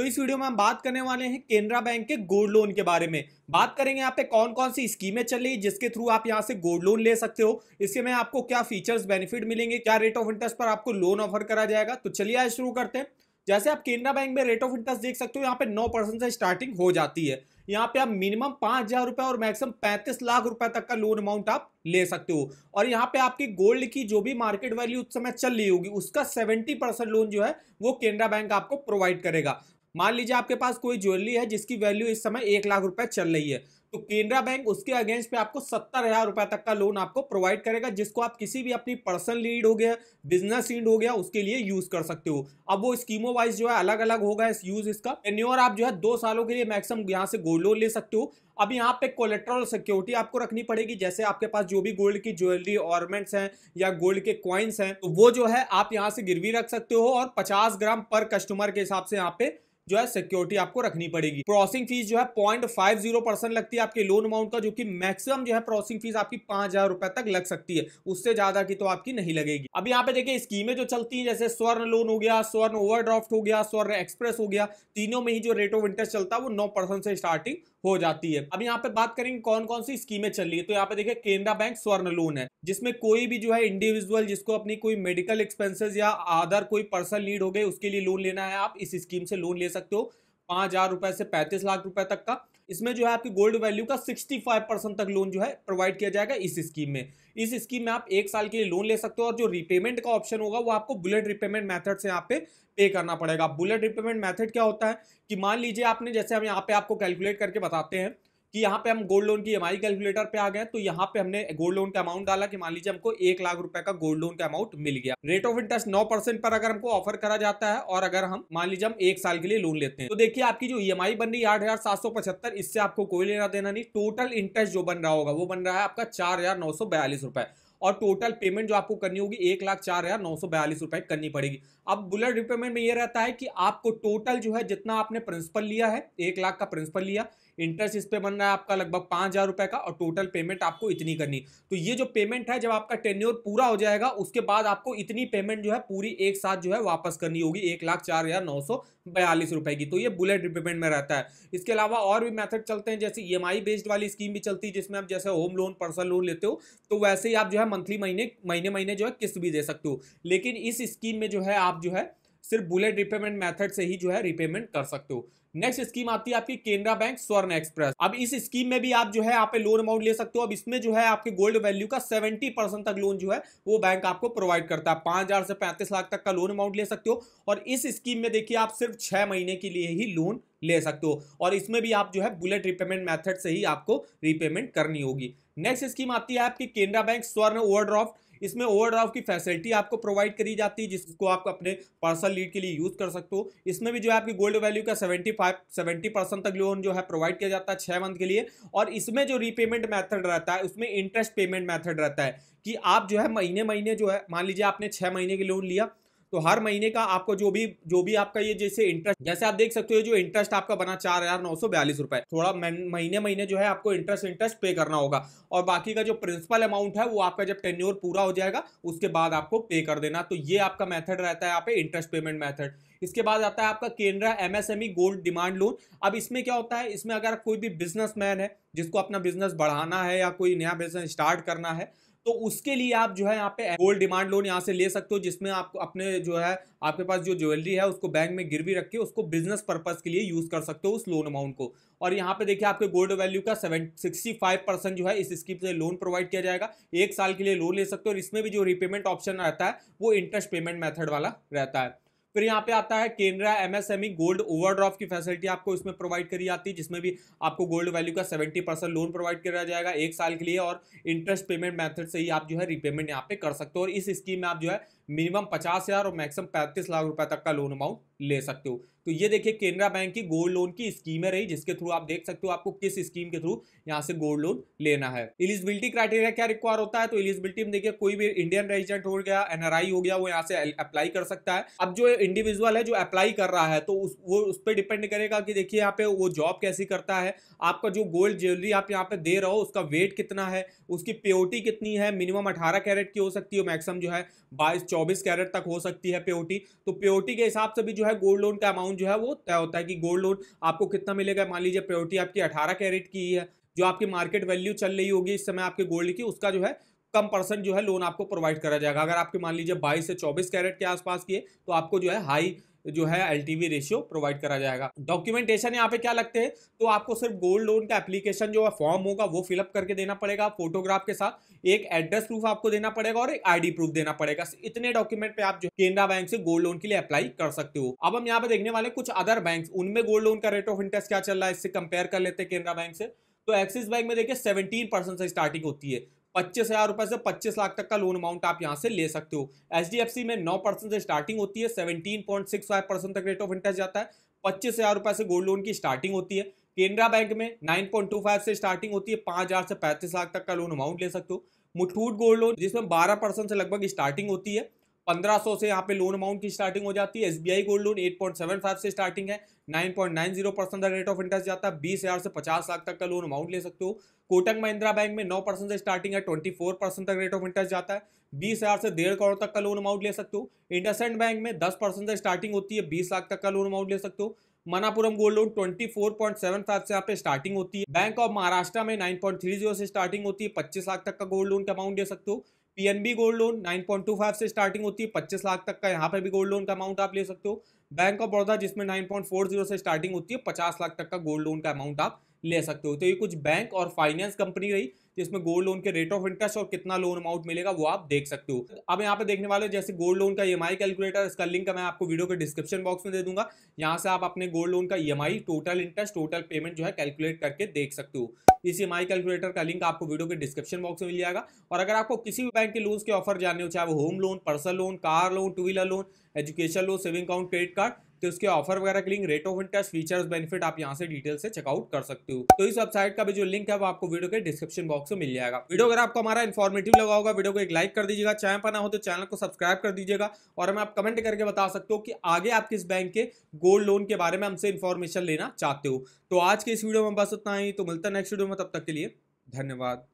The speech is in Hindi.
तो इस वीडियो में हम बात करने वाले हैं केनरा बैंक के गोल्ड लोन के बारे में बात करेंगे यहाँ पे कौन कौन सी स्कीमें चल रही है जिसके थ्रू आप यहाँ से गोल्ड लोन ले सकते हो इसके में आपको क्या फीचर्स बेनिफिट मिलेंगे क्या रेट ऑफ इंटरेस्ट पर आपको लोन ऑफर करा जाएगा तो चलिए आज शुरू करते हैं जैसे आप केनरा बैंक में रेट ऑफ इंटरेस्ट देख सकते हो यहाँ पे नौ से स्टार्टिंग हो जाती है यहाँ पे आप मिनिमम पांच हजार रुपए और मैक्सिमम पैंतीस लाख रुपए तक का लोन अमाउंट आप ले सकते हो और यहाँ पे आपकी गोल्ड की जो भी मार्केट वैल्यू उस समय चल रही होगी उसका सेवेंटी परसेंट लोन जो है वो केनरा बैंक आपको प्रोवाइड करेगा मान लीजिए आपके पास कोई ज्वेलरी है जिसकी वैल्यू इस समय एक लाख रुपए चल रही है तो केनरा बैंक उसके अगेंस्ट पे आपको सत्तर हजार रुपए तक का लोन आपको प्रोवाइड करेगा जिसको आप किसी भी अपनी पर्सनल लीड हो गया बिजनेस लीड हो गया उसके लिए यूज कर सकते हो अब वो स्कीमो वाइज जो है अलग अलग होगा इस यूज इसका एन्योर आप जो है दो सालों के लिए मैक्सिमम यहाँ से गोल्ड लोन ले सकते हो अब यहाँ पे कोलेट्रल सिक्योरिटी आपको रखनी पड़ेगी जैसे आपके पास जो भी गोल्ड की ज्वेलरी ऑर्मेंट्स हैं या गोल्ड के क्वाइंस हैं तो वो जो है आप यहाँ से गिरवी रख सकते हो और पचास ग्राम पर कस्टमर के हिसाब से यहाँ पे जो है सिक्योरिटी आपको रखनी पड़ेगी प्रोसेसिंग फीस जो है पॉइंट फाइव जीरो परसेंट लगती है आपके लोन अमाउंट का जो कि मैक्सिमम जो है प्रोसेसिंग फीस आपकी पांच हजार रुपए तक लग सकती है उससे ज्यादा की तो आपकी नहीं लगेगी अब यहाँ पे देखिए स्कीमें जो चलती है जैसे स्वर्ण लोन हो गया स्वर्ण ओवरड्राफ्ट हो गया स्वर्ण एक्सप्रेस हो गया तीनों में ही जो रेट ऑफ इंटरेस्ट चलता है वो नौ से स्टार्टिंग हो जाती है अब यहाँ पे बात करेंगे कौन कौन सी स्कीमें चल रही है तो यहाँ पे देखिए केनरा बैंक स्वर्ण लोन है जिसमें कोई भी जो है इंडिविजुअल जिसको अपनी कोई मेडिकल एक्सपेंसेस या अदर कोई पर्सनल नीड हो गए उसके लिए लोन लेना है आप इस स्कीम से लोन ले सकते हो पांच हजार रुपए से पैंतीस लाख रुपए तक का इसमें जो है आपकी गोल्ड वैल्यू का 65 परसेंट तक लोन जो है प्रोवाइड किया जाएगा इस स्कीम में इस स्कीम में आप एक साल के लिए लोन ले सकते हो और जो रिपेमेंट का ऑप्शन होगा वो आपको बुलेट रिपेमेंट मेथड से यहाँ पे पे करना पड़ेगा बुलेट रिपेमेंट मेथड क्या होता है कि मान लीजिए आपने जैसे हम यहाँ पे आपको कैलकुलेट करके बताते हैं कि यहाँ पे हम गोल्ड लोन की एम कैलकुलेटर पे आ गए तो यहाँ पे हमने गोल्ड लोन का अमाउंट डाला कि मान लीजिए हमको एक लाख रुपए का गोल्ड लोन का अमाउंट मिल गया रेट ऑफ इंटरेस्ट नौ परसेंट पर अगर हमको ऑफर करा जाता है और अगर हम मान लीजिए हम एक साल के लिए लोन लेते हैं तो देखिए आपकी जो ई e बन रही है आठ हजार सात सौ पचहत्तर इससे आपको कोई लेना देना नहीं टोटल इंटरेस्ट जो बन रहा होगा वो बन रहा है आपका चार हजार नौ सौ बयालीस रुपए और टोटल पेमेंट जो आपको करनी होगी एक लाख चार हजार नौ सौ बयालीस रुपए करनी पड़ेगी अब बुलेट रिपेमेंट में ये रहता है कि आपको टोटल जो है जितना आपने प्रिंसिपल लिया है एक लाख का प्रिंसिपल लिया इंटरेस्ट इस पे बन रहा है आपका लगभग पाँच हज़ार रुपये का और टोटल पेमेंट आपको इतनी करनी तो ये जो पेमेंट है जब आपका टेन्योर पूरा हो जाएगा उसके बाद आपको इतनी पेमेंट जो है पूरी एक साथ जो है वापस करनी होगी एक लाख चार हज़ार नौ सौ बयालीस रुपए की तो ये बुलेट रिपेमेंट में रहता है इसके अलावा और भी मेथड चलते हैं जैसे ई e बेस्ड वाली स्कीम भी चलती है जिसमें आप जैसे होम लोन पर्सनल लोन लेते हो तो वैसे ही आप जो है मंथली महीने महीने महीने जो है किस्त भी दे सकते हो लेकिन इस स्कीम में जो है आप जो है सिर्फ बुलेट रिपेमेंट मेथड से ही जो है रिपेमेंट कर सकते हो नेक्स्ट स्कीम आती है आपकी केनरा बैंक स्वर्ण एक्सप्रेस अब इस स्कीम में भी आप जो है आप लोन अमाउंट ले सकते हो अब इसमें जो है आपके गोल्ड वैल्यू का 70 परसेंट तक लोन जो है वो बैंक आपको प्रोवाइड करता है पांच हजार से पैंतीस लाख तक का लोन अमाउंट ले सकते हो और इस स्कीम में देखिए आप सिर्फ छह महीने के लिए ही लोन ले सकते हो और इसमें भी आप जो है बुलेट रिपेमेंट मैथड से ही आपको रिपेमेंट करनी होगी नेक्स्ट स्कीम आती है आपकी केनरा बैंक स्वर्ण ओवरड्राफ्ट इसमें ओवरड्राफ्ट की फैसिलिटी आपको प्रोवाइड करी जाती है जिसको आप अपने पर्सनल लीड के लिए यूज़ कर सकते हो इसमें भी जो है आपकी गोल्ड वैल्यू का सेवेंटी फाइव सेवेंटी परसेंट तक लोन जो है प्रोवाइड किया जाता है छः मंथ के लिए और इसमें जो रीपेमेंट मैथड रहता है उसमें इंटरेस्ट पेमेंट मैथड रहता है कि आप जो है महीने महीने जो है मान लीजिए आपने छः महीने के लोन लिया तो हर महीने का आपको जो भी जो भी आपका ये जैसे इंटरेस्ट जैसे आप देख सकते हो जो इंटरेस्ट आपका बना चार हजार नौ सौ बयालीस रुपए थोड़ा महीने महीने जो है आपको इंटरेस्ट इंटरेस्ट पे करना होगा और बाकी का जो प्रिंसिपल अमाउंट है वो आपका जब टेन्योर पूरा हो जाएगा उसके बाद आपको पे कर देना तो ये आपका मैथड रहता है यहाँ पे इंटरेस्ट पेमेंट मैथड इसके बाद आता है आपका केंद्रा एमएसएमई गोल्ड डिमांड लोन अब इसमें क्या होता है इसमें अगर कोई भी बिजनेसमैन है जिसको अपना बिजनेस बढ़ाना है या कोई नया बिजनेस स्टार्ट करना है तो उसके लिए आप जो है यहाँ पे गोल्ड डिमांड लोन यहाँ से ले सकते हो जिसमें आप अपने जो है आपके पास जो ज्वेलरी है उसको बैंक में गिरवी रख के उसको बिजनेस पर्पज के लिए यूज कर सकते हो उस लोन अमाउंट को और यहाँ पे देखिए आपके गोल्ड वैल्यू का सेवन सिक्सटी फाइव परसेंट जो है इस स्कीम से लोन प्रोवाइड किया जाएगा एक साल के लिए लोन ले सकते हो और इसमें भी जो रिपेमेंट ऑप्शन रहता है वो इंटरेस्ट पेमेंट मैथड वाला रहता है फिर यहाँ पे आता है केनरा एमएसएमई गोल्ड ओवरड्राफ्ट की फैसिलिटी आपको इसमें प्रोवाइड करी जाती है जिसमें भी आपको गोल्ड वैल्यू का सेवेंटी परसेंट लोन प्रोवाइड किया जाएगा एक साल के लिए और इंटरेस्ट पेमेंट मेथड से ही आप जो है रीपेमेंट यहाँ पे कर सकते हो और इस स्कीम में आप जो है मिनिमम पचास हज़ार और मैक्सिमम पैंतीस लाख रुपए तक का लोन अमाउंट ले सकते हो तो ये देखिए केनरा बैंक की गोल्ड लोन की स्कीमें रही जिसके थ्रू आप देख सकते हो आपको किस स्कीम के थ्रू यहाँ से गोल्ड लोन लेना है एलिजिबिलिटी क्राइटेरिया क्या रिक्वायर होता है तो एलिजिबिलिटी में देखिए कोई भी इंडियन रेजिडेंट हो गया एनआरआई हो गया वो यहाँ से अप्लाई कर सकता है अब जो इंडिविजुअल है जो अप्लाई कर रहा है तो उस वो उस पर डिपेंड करेगा कि देखिए यहाँ पे वो जॉब कैसी करता है आपका जो गोल्ड ज्वेलरी आप यहाँ पे दे रहे हो उसका वेट कितना है उसकी प्योरिटी कितनी है मिनिमम अठारह कैरेट की हो सकती है मैक्सिमम जो है बाईस चौबीस कैरेट तक हो सकती है प्योटी तो प्योटी के हिसाब से भी जो है गोल्ड लोन का अमाउंट जो है वो तय होता है कि गोल्ड लोन आपको कितना मिलेगा मान लीजिए प्योटी आपकी अठारह कैरेट की ही है जो आपकी मार्केट वैल्यू चल रही होगी इस समय आपके गोल्ड की उसका जो है कम परसेंट जो है लोन आपको प्रोवाइड करा जाएगा अगर आपके मान लीजिए बाईस से चौबीस कैरेट के आसपास की है तो आपको जो है हाई जो है एल रेशियो प्रोवाइड करा जाएगा डॉक्यूमेंटेशन यहाँ पे क्या लगते हैं तो आपको सिर्फ गोल्ड लोन का एप्लीकेशन जो है फॉर्म होगा वो फिलअप करके देना पड़ेगा फोटोग्राफ के साथ एक एड्रेस प्रूफ आपको देना पड़ेगा और एक आईडी प्रूफ देना पड़ेगा इतने डॉक्यूमेंट पे आप जो केनरा बैंक से गोल्ड लोन के लिए अप्लाई कर सकते हो अब हम यहाँ पे देखने वाले कुछ अदर बैंक उनमें गोल्ड लोन का रेट ऑफ इंटरेस्ट क्या चल रहा है इससे कंपेयर कर लेते हैं केनरा बैंक से तो एक्सिस बैंक में देखिए सेवेंटीन परसेंट से स्टार्टिंग होती है पच्चीस हजार रुपए से पच्चीस लाख तक का लोन अमाउंट आप यहां से ले सकते हो एच डी एफ सी में नौ परसेंट से स्टार्टिंग होती है seventeen point six five percent तक रेट ऑफ इंटरेस्ट जाता है पच्चीस हजार रुपए से गोल्ड लोन की स्टार्टिंग होती है केनरा बैंक में नाइन पॉइंट टू फाइव से स्टार्टिंग होती है पांच हजार से पैंतीस लाख तक का लोन अमाउंट ले सकते हो मुठूट गोल्ड लोन जिसमें बारह परसेंट से लगभग स्टार्टिंग होती है 1500 से यहाँ पे लोन अमाउंट की स्टार्टिंग हो जाती है एसबीआई गोल्ड लोन 8.75 से स्टार्टिंग है 9.90 परसेंट रेट ऑफ इंटरेस्ट जाता है बीस हज़ार से पचास लाख तक का लोन अमाउंट ले सकते हो कोटक महिंद्रा बैंक में नौ परसेंट से स्टार्टिंग है ट्वेंटी फोर परसेंट तक रेट ऑफ इंटरेस्ट जाता है बीस हज़ार से डेढ़ करोड़ तक का लोन अमाउंट ले सकते हो इंडसेंड बैंक में दस परसेंट से स्टार्टिंग होती है बीस लाख तक का लोन अमाउंट ले सकते हो Manappuram gold loan twenty four point seven five से यहाँ पे स्टार्टिंग होती है बैंक ऑफ महाराष्ट्र में नाइन पॉइंट थ्री जीरो से स्टार्टिंग होती है पच्चीस लाख तक का गोल्ड लोन का अमाउंट दे सकते हो पीएनबी गोल्ड लोन 9.25 से स्टार्टिंग होती है पच्चीस लाख तक का यहाँ पर भी गोल्ड लोन का अमाउंट आप ले सकते हो बैंक ऑफ बड़ौदा जिसमें 9.40 से स्टार्टिंग होती है पचास लाख तक का गोल्ड लोन का अमाउंट आप ले सकते हो तो ये कुछ बैंक और फाइनेंस कंपनी रही जिसमें गोल्ड लोन के रेट ऑफ इंटरेस्ट और कितना लोन अमाउंट मिलेगा वो आप देख सकते हो अब यहाँ पे देखने वाले जैसे गोल्ड लोन का ई e कैलकुलेटर इसका लिंक मैं आपको वीडियो के डिस्क्रिप्शन बॉक्स में दे दूंगा यहाँ से आप अपने गोल्ड लोन का ई टोटल इंटरेस्ट टोटल पेमेंट जो है कैलकुलेट करके देख सकते हो इस ई e कैलकुलेटर का लिंक आपको वीडियो के डिस्क्रिप्शन बॉक्स में मिल जाएगा और अगर आपको किसी भी बैंक के लोन के ऑफर जानने हो चाहे वो home loan personal loan car loan two wheeler loan education loan saving account credit card तो इसके ऑफर वगैरह के link rate of interest features benefit आप यहाँ से डिटेल से चेकआउट कर सकते हो तो इस वेबसाइट का भी जो लिंक है वो आपको वीडियो के डिस्क्रिप्शन बॉक्स में मिल जाएगा वीडियो अगर आपको हमारा इन्फॉर्मेटिव लगा होगा वीडियो को एक लाइक कर दीजिएगा चैनल पर ना हो तो चैनल को सब्सक्राइब कर दीजिएगा और हमें आप कमेंट करके बता सकते हो कि आगे आप किस बैंक के गोल्ड लोन के बारे में हमसे इन्फॉर्मेशन लेना चाहते हो तो आज के इस वीडियो में बस उतना ही तो मिलता है नेक्स्ट वीडियो में तब तक के लिए धन्यवाद